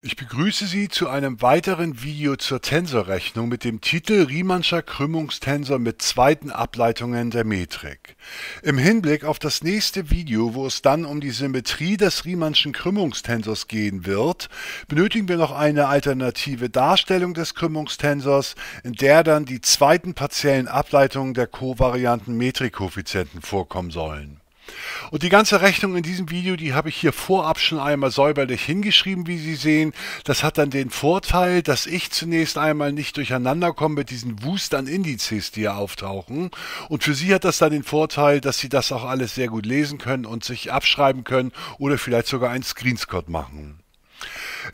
Ich begrüße Sie zu einem weiteren Video zur Tensorrechnung mit dem Titel Riemannscher Krümmungstensor mit zweiten Ableitungen der Metrik. Im Hinblick auf das nächste Video, wo es dann um die Symmetrie des Riemannschen Krümmungstensors gehen wird, benötigen wir noch eine alternative Darstellung des Krümmungstensors, in der dann die zweiten partiellen Ableitungen der kovarianten Metrikkoeffizienten vorkommen sollen. Und die ganze Rechnung in diesem Video, die habe ich hier vorab schon einmal säuberlich hingeschrieben, wie Sie sehen. Das hat dann den Vorteil, dass ich zunächst einmal nicht durcheinander komme mit diesen Wust an Indizes, die hier auftauchen. Und für Sie hat das dann den Vorteil, dass Sie das auch alles sehr gut lesen können und sich abschreiben können oder vielleicht sogar einen Screenscott machen.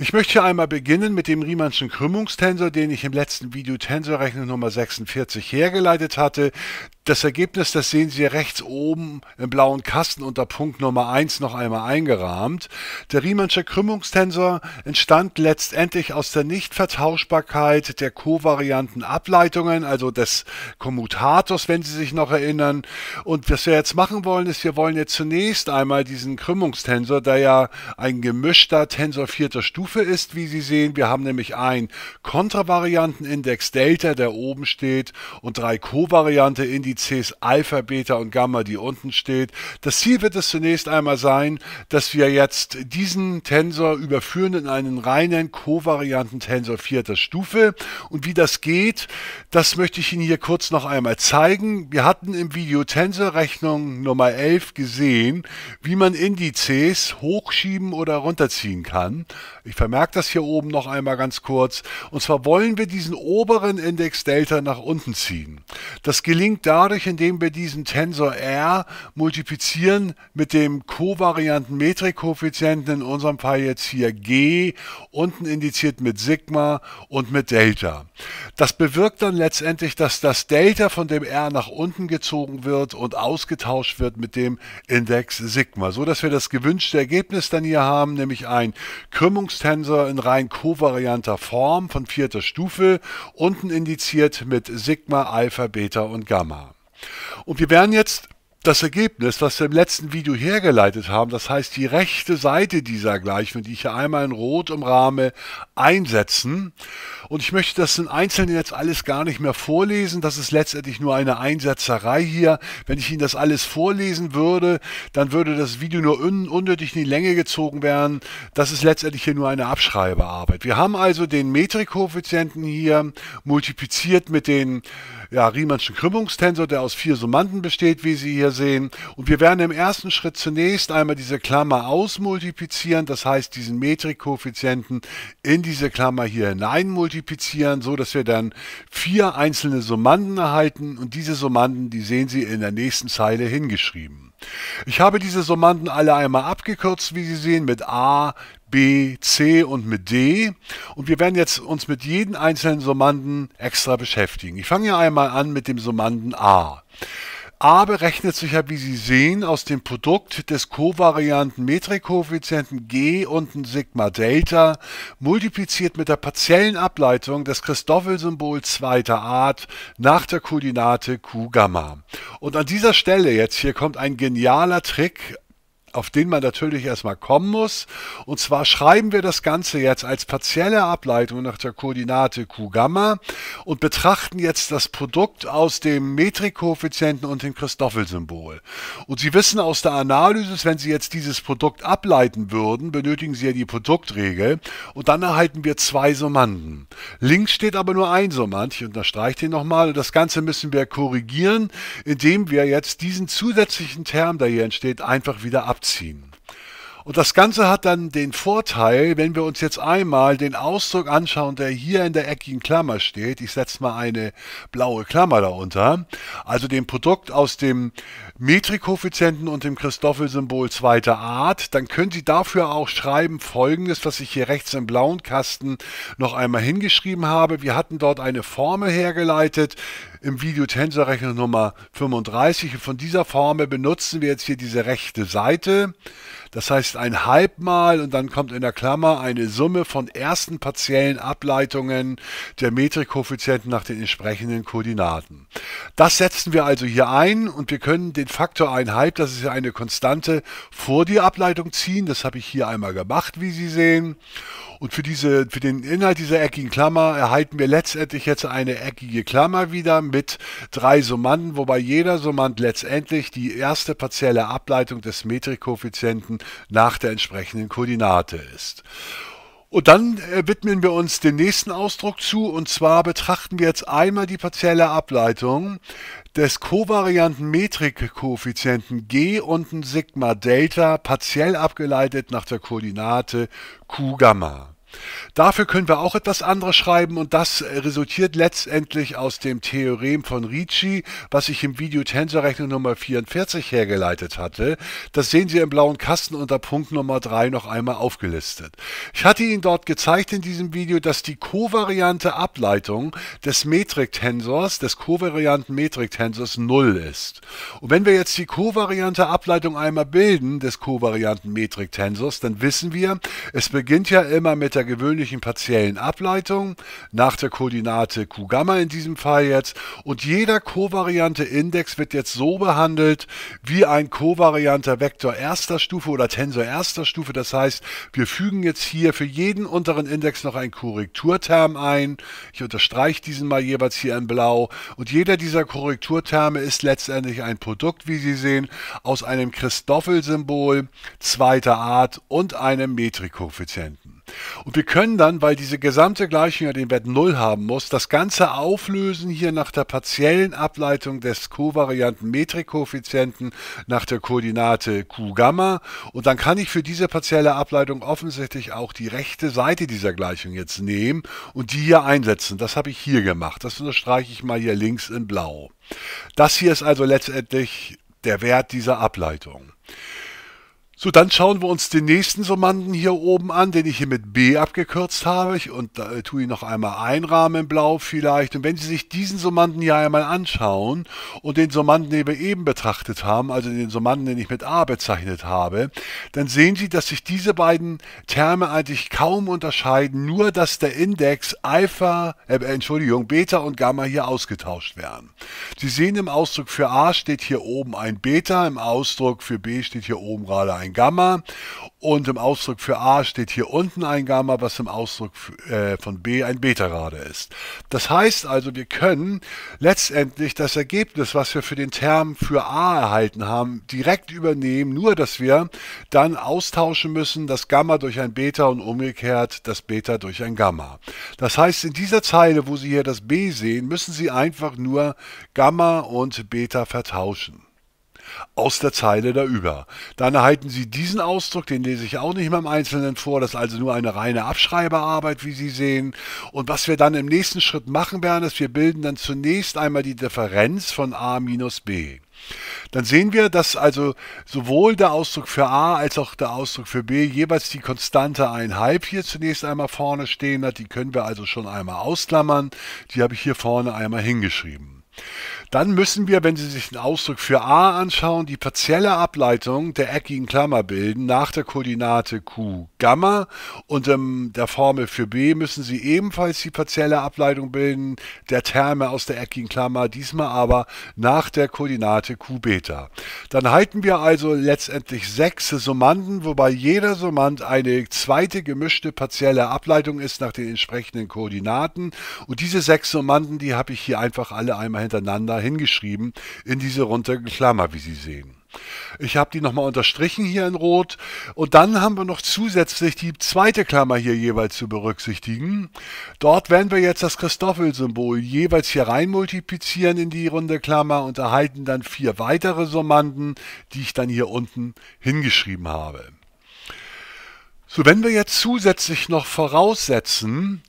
Ich möchte hier einmal beginnen mit dem Riemannschen Krümmungstensor, den ich im letzten Video Tensorrechnung Nummer 46 hergeleitet hatte. Das Ergebnis, das sehen Sie rechts oben im blauen Kasten unter Punkt Nummer 1 noch einmal eingerahmt. Der Riemannsche Krümmungstensor entstand letztendlich aus der Nichtvertauschbarkeit der kovarianten Ableitungen, also des Kommutators, wenn Sie sich noch erinnern. Und was wir jetzt machen wollen, ist, wir wollen jetzt zunächst einmal diesen Krümmungstensor, der ja ein gemischter Tensor vierter Stufe Stufe ist, wie Sie sehen. Wir haben nämlich einen Kontravariantenindex Delta, der oben steht, und drei Kovariante Indizes Alpha, Beta und Gamma, die unten steht. Das Ziel wird es zunächst einmal sein, dass wir jetzt diesen Tensor überführen in einen reinen Kovarianten-Tensor vierter Stufe. Und wie das geht, das möchte ich Ihnen hier kurz noch einmal zeigen. Wir hatten im Video Tensorrechnung Nummer 11 gesehen, wie man Indizes hochschieben oder runterziehen kann. Ich ich vermerke das hier oben noch einmal ganz kurz. Und zwar wollen wir diesen oberen Index Delta nach unten ziehen. Das gelingt dadurch, indem wir diesen Tensor R multiplizieren mit dem kovarianten Metrikkoeffizienten, in unserem Fall jetzt hier G, unten indiziert mit Sigma und mit Delta. Das bewirkt dann letztendlich, dass das Delta von dem R nach unten gezogen wird und ausgetauscht wird mit dem Index Sigma, so dass wir das gewünschte Ergebnis dann hier haben, nämlich ein Krümmungstensor Tensor in rein kovarianter Form von vierter Stufe, unten indiziert mit Sigma, Alpha, Beta und Gamma. Und wir werden jetzt das Ergebnis, was wir im letzten Video hergeleitet haben, das heißt die rechte Seite dieser Gleichung, die ich hier einmal in Rot im Rahmen einsetzen. Und ich möchte das in Einzelnen jetzt alles gar nicht mehr vorlesen. Das ist letztendlich nur eine Einsetzerei hier. Wenn ich Ihnen das alles vorlesen würde, dann würde das Video nur un unnötig in die Länge gezogen werden. Das ist letztendlich hier nur eine Abschreibearbeit. Wir haben also den Metrikkoeffizienten hier multipliziert mit den ja, Riemannschen Krümmungstensor, der aus vier Summanden besteht, wie Sie hier sehen. Und wir werden im ersten Schritt zunächst einmal diese Klammer ausmultiplizieren, das heißt diesen Metrikkoeffizienten in diese Klammer hier hinein multiplizieren, so dass wir dann vier einzelne Summanden erhalten und diese Summanden, die sehen Sie in der nächsten Zeile hingeschrieben. Ich habe diese Summanden alle einmal abgekürzt, wie Sie sehen, mit a, B, C und mit D. Und wir werden jetzt uns mit jedem einzelnen Summanden extra beschäftigen. Ich fange ja einmal an mit dem Summanden A. A berechnet sich ja, wie Sie sehen, aus dem Produkt des kovarianten Metrikkoeffizienten G und Sigma Delta, multipliziert mit der partiellen Ableitung des Christoffel-Symbols zweiter Art nach der Koordinate Q Gamma. Und an dieser Stelle jetzt hier kommt ein genialer Trick auf den man natürlich erstmal kommen muss. Und zwar schreiben wir das Ganze jetzt als partielle Ableitung nach der Koordinate Q Gamma und betrachten jetzt das Produkt aus dem Metrikkoeffizienten und dem Christoffelsymbol. Und Sie wissen aus der Analyse, wenn Sie jetzt dieses Produkt ableiten würden, benötigen Sie ja die Produktregel und dann erhalten wir zwei Summanden. Links steht aber nur ein Summand, ich unterstreiche den nochmal und das Ganze müssen wir korrigieren, indem wir jetzt diesen zusätzlichen Term, der hier entsteht, einfach wieder ableiten abziehen. Und das Ganze hat dann den Vorteil, wenn wir uns jetzt einmal den Ausdruck anschauen, der hier in der eckigen Klammer steht. Ich setze mal eine blaue Klammer darunter. Also dem Produkt aus dem Metrikoeffizienten und dem Christoffel-Symbol zweiter Art. Dann können Sie dafür auch schreiben folgendes, was ich hier rechts im blauen Kasten noch einmal hingeschrieben habe. Wir hatten dort eine Formel hergeleitet im Tensorrechnung Nummer 35. Von dieser Formel benutzen wir jetzt hier diese rechte Seite. Das heißt ein Halbmal und dann kommt in der Klammer eine Summe von ersten partiellen Ableitungen der Metrikkoeffizienten nach den entsprechenden Koordinaten. Das setzen wir also hier ein und wir können den Faktor ein Halb, das ist ja eine Konstante, vor die Ableitung ziehen. Das habe ich hier einmal gemacht, wie Sie sehen. Und für, diese, für den Inhalt dieser eckigen Klammer erhalten wir letztendlich jetzt eine eckige Klammer wieder mit drei Summanden, wobei jeder Summand letztendlich die erste partielle Ableitung des Metrikkoeffizienten nach der entsprechenden Koordinate ist. Und dann äh, widmen wir uns dem nächsten Ausdruck zu, und zwar betrachten wir jetzt einmal die partielle Ableitung des kovarianten Metrikkoeffizienten g und ein Sigma Delta partiell abgeleitet nach der Koordinate q Gamma. Dafür können wir auch etwas anderes schreiben und das äh, resultiert letztendlich aus dem Theorem von Ricci, was ich im Video Tensorrechnung Nummer 44 hergeleitet hatte. Das sehen Sie im blauen Kasten unter Punkt Nummer 3 noch einmal aufgelistet. Ich hatte Ihnen dort gezeigt in diesem Video, dass die kovariante Ableitung des Metriktensors, des kovarianten Metriktensors 0 ist. Und wenn wir jetzt die kovariante Ableitung einmal bilden des kovarianten Metriktensors, dann wissen wir, es beginnt ja immer mit der der gewöhnlichen partiellen Ableitung nach der Koordinate Q Gamma in diesem Fall jetzt und jeder kovariante Index wird jetzt so behandelt wie ein kovarianter Vektor erster Stufe oder Tensor erster Stufe. Das heißt, wir fügen jetzt hier für jeden unteren Index noch einen Korrekturterm ein. Ich unterstreiche diesen mal jeweils hier in blau und jeder dieser Korrekturterme ist letztendlich ein Produkt, wie Sie sehen, aus einem Christoffel-Symbol zweiter Art und einem Metrikoeffizienten. Und wir können dann, weil diese gesamte Gleichung ja den Wert 0 haben muss, das Ganze auflösen hier nach der partiellen Ableitung des kovarianten Metrikkoeffizienten nach der Koordinate Q Gamma. Und dann kann ich für diese partielle Ableitung offensichtlich auch die rechte Seite dieser Gleichung jetzt nehmen und die hier einsetzen. Das habe ich hier gemacht. Das unterstreiche ich mal hier links in blau. Das hier ist also letztendlich der Wert dieser Ableitung. So, dann schauen wir uns den nächsten Summanden hier oben an, den ich hier mit B abgekürzt habe. Und da äh, tue ich noch einmal einrahmen in blau vielleicht. Und wenn Sie sich diesen Summanden hier einmal anschauen und den Summanden, den wir eben betrachtet haben, also den Summanden, den ich mit A bezeichnet habe, dann sehen Sie, dass sich diese beiden Terme eigentlich kaum unterscheiden, nur dass der Index Alpha, äh, Entschuldigung, Beta und Gamma hier ausgetauscht werden. Sie sehen im Ausdruck für A steht hier oben ein Beta, im Ausdruck für B steht hier oben gerade ein Gamma und im Ausdruck für A steht hier unten ein Gamma, was im Ausdruck äh, von B ein Beta-Rade ist. Das heißt also, wir können letztendlich das Ergebnis, was wir für den Term für A erhalten haben, direkt übernehmen, nur dass wir dann austauschen müssen, das Gamma durch ein Beta und umgekehrt das Beta durch ein Gamma. Das heißt, in dieser Zeile, wo Sie hier das B sehen, müssen Sie einfach nur Gamma und Beta vertauschen aus der Zeile da über. Dann erhalten Sie diesen Ausdruck, den lese ich auch nicht mehr im Einzelnen vor, das ist also nur eine reine Abschreiberarbeit, wie Sie sehen. Und was wir dann im nächsten Schritt machen werden, ist, wir bilden dann zunächst einmal die Differenz von a minus b. Dann sehen wir, dass also sowohl der Ausdruck für a als auch der Ausdruck für b jeweils die Konstante 1,5 hier zunächst einmal vorne stehen hat. Die können wir also schon einmal ausklammern. Die habe ich hier vorne einmal hingeschrieben. Dann müssen wir, wenn Sie sich den Ausdruck für a anschauen, die partielle Ableitung der eckigen Klammer bilden nach der Koordinate q Gamma und in ähm, der Formel für b müssen Sie ebenfalls die partielle Ableitung bilden der Terme aus der eckigen Klammer, diesmal aber nach der Koordinate q Beta. Dann halten wir also letztendlich sechs Summanden, wobei jeder Summand eine zweite gemischte partielle Ableitung ist nach den entsprechenden Koordinaten und diese sechs Summanden, die habe ich hier einfach alle einmal hintereinander hingeschrieben in diese runde Klammer, wie Sie sehen. Ich habe die nochmal unterstrichen hier in Rot. Und dann haben wir noch zusätzlich die zweite Klammer hier jeweils zu berücksichtigen. Dort werden wir jetzt das Christoffel-Symbol jeweils hier rein multiplizieren in die runde Klammer und erhalten dann vier weitere Summanden, die ich dann hier unten hingeschrieben habe. So, wenn wir jetzt zusätzlich noch voraussetzen,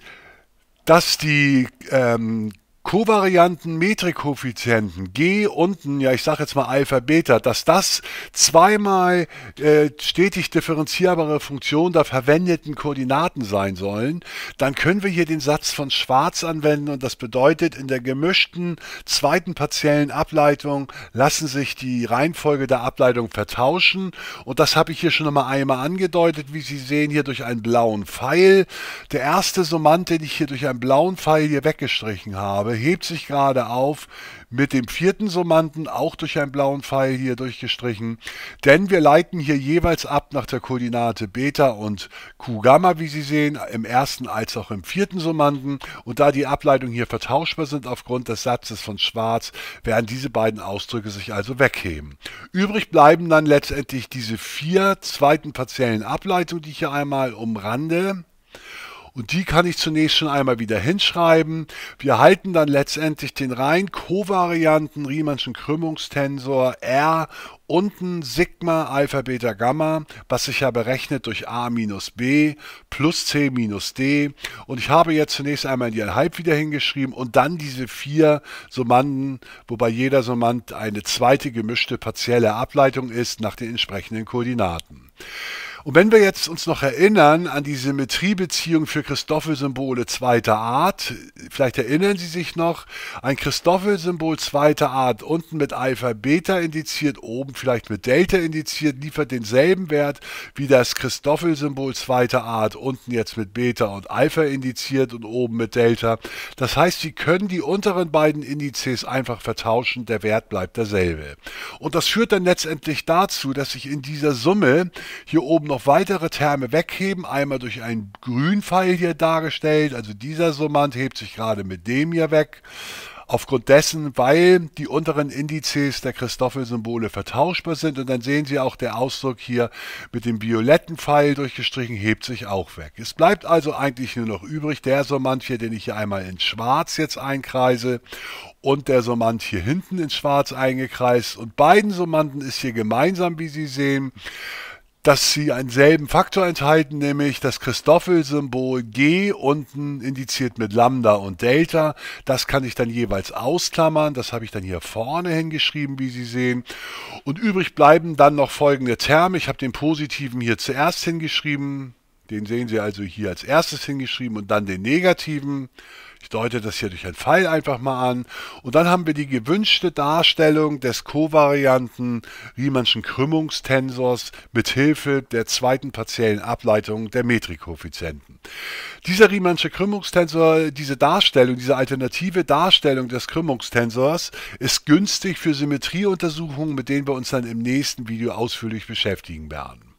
dass die ähm, Kovarianten Metrikkoeffizienten G unten, ja ich sage jetzt mal Alpha Beta, dass das zweimal äh, stetig differenzierbare Funktionen der verwendeten Koordinaten sein sollen, dann können wir hier den Satz von Schwarz anwenden und das bedeutet, in der gemischten zweiten partiellen Ableitung lassen sich die Reihenfolge der Ableitung vertauschen und das habe ich hier schon einmal einmal angedeutet, wie Sie sehen hier durch einen blauen Pfeil. Der erste Summand, den ich hier durch einen blauen Pfeil hier weggestrichen habe, hebt sich gerade auf, mit dem vierten Summanden auch durch einen blauen Pfeil hier durchgestrichen, denn wir leiten hier jeweils ab nach der Koordinate Beta und Q Gamma, wie Sie sehen, im ersten als auch im vierten Summanden und da die Ableitungen hier vertauschbar sind aufgrund des Satzes von Schwarz, werden diese beiden Ausdrücke sich also wegheben. Übrig bleiben dann letztendlich diese vier zweiten partiellen Ableitungen, die ich hier einmal umrande und die kann ich zunächst schon einmal wieder hinschreiben. Wir halten dann letztendlich den rein kovarianten Riemannschen Krümmungstensor R unten Sigma Alpha Beta Gamma, was sich ja berechnet durch A minus B plus C minus D. Und ich habe jetzt zunächst einmal die Halb wieder hingeschrieben und dann diese vier Summanden, wobei jeder Summand eine zweite gemischte partielle Ableitung ist nach den entsprechenden Koordinaten. Und wenn wir jetzt uns noch erinnern an die Symmetriebeziehung für Christoffelsymbole zweiter Art, vielleicht erinnern Sie sich noch, ein Christoffelsymbol zweiter Art unten mit Alpha Beta indiziert, oben vielleicht mit Delta indiziert, liefert denselben Wert wie das Christoffelsymbol zweiter Art unten jetzt mit Beta und Alpha indiziert und oben mit Delta. Das heißt, Sie können die unteren beiden Indizes einfach vertauschen, der Wert bleibt derselbe. Und das führt dann letztendlich dazu, dass sich in dieser Summe hier oben noch noch weitere Terme wegheben, einmal durch einen Grünpfeil hier dargestellt, also dieser Summand hebt sich gerade mit dem hier weg. Aufgrund dessen, weil die unteren Indizes der Christoffel-Symbole vertauschbar sind und dann sehen Sie auch der Ausdruck hier mit dem violetten Pfeil durchgestrichen, hebt sich auch weg. Es bleibt also eigentlich nur noch übrig der Summand hier, den ich hier einmal in schwarz jetzt einkreise und der Summand hier hinten in schwarz eingekreist und beiden Summanden ist hier gemeinsam, wie Sie sehen, dass sie einen selben Faktor enthalten, nämlich das Christoffel-Symbol G unten indiziert mit Lambda und Delta. Das kann ich dann jeweils ausklammern. Das habe ich dann hier vorne hingeschrieben, wie Sie sehen. Und übrig bleiben dann noch folgende Terme. Ich habe den positiven hier zuerst hingeschrieben. Den sehen Sie also hier als erstes hingeschrieben und dann den negativen. Ich deute das hier durch einen Pfeil einfach mal an. Und dann haben wir die gewünschte Darstellung des kovarianten Riemannschen Krümmungstensors mit Hilfe der zweiten partiellen Ableitung der Metrikkoeffizienten. Dieser Riemannsche Krümmungstensor, diese Darstellung, diese alternative Darstellung des Krümmungstensors ist günstig für Symmetrieuntersuchungen, mit denen wir uns dann im nächsten Video ausführlich beschäftigen werden.